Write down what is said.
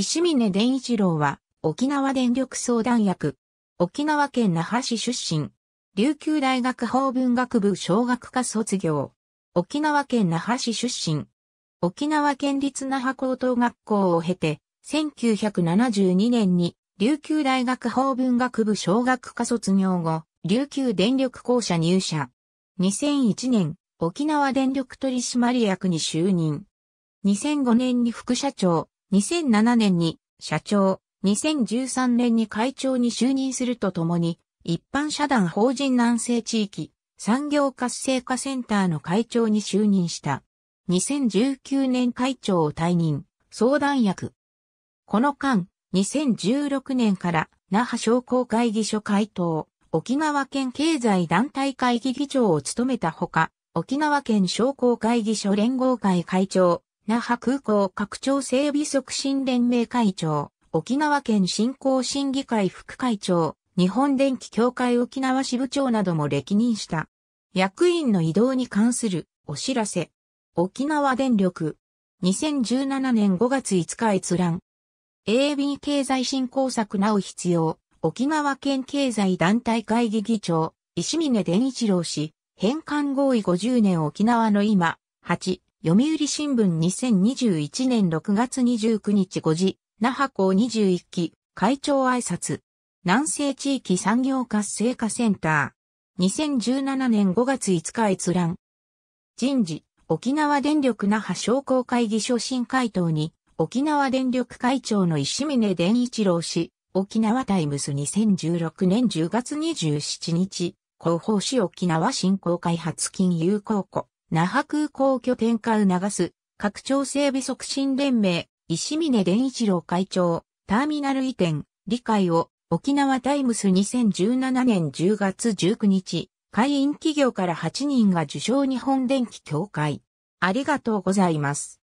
石峰伝一郎は、沖縄電力相談役、沖縄県那覇市出身、琉球大学法文学部小学科卒業、沖縄県那覇市出身、沖縄県立那覇高等学校を経て、1972年に琉球大学法文学部小学科卒業後、琉球電力公社入社。2001年、沖縄電力取締役に就任。2005年に副社長、2007年に社長、2013年に会長に就任するとともに、一般社団法人南西地域産業活性化センターの会長に就任した。2019年会長を退任、相談役。この間、2016年から那覇商工会議所会頭、沖縄県経済団体会議議長を務めたほか、沖縄県商工会議所連合会会長、那覇空港拡張整備促進連盟会長、沖縄県振興審議会副会長、日本電気協会沖縄支部長なども歴任した。役員の移動に関するお知らせ。沖縄電力。2017年5月5日閲覧。AB 経済振興策なお必要。沖縄県経済団体会議議長、石峰伝一郎氏、返還合意50年沖縄の今、8、読売新聞2021年6月29日5時、那覇港21期、会長挨拶。南西地域産業活性化センター。2017年5月5日閲覧。人事、沖縄電力那覇商工会議所新回答に、沖縄電力会長の石峰伝一郎氏、沖縄タイムス2016年10月27日、広報市沖縄振興開発金融公庫。那覇空港拠点化促す、拡張整備促進連盟、石峰伝一郎会長、ターミナル移転、理解を、沖縄タイムス2017年10月19日、会員企業から8人が受賞日本電気協会。ありがとうございます。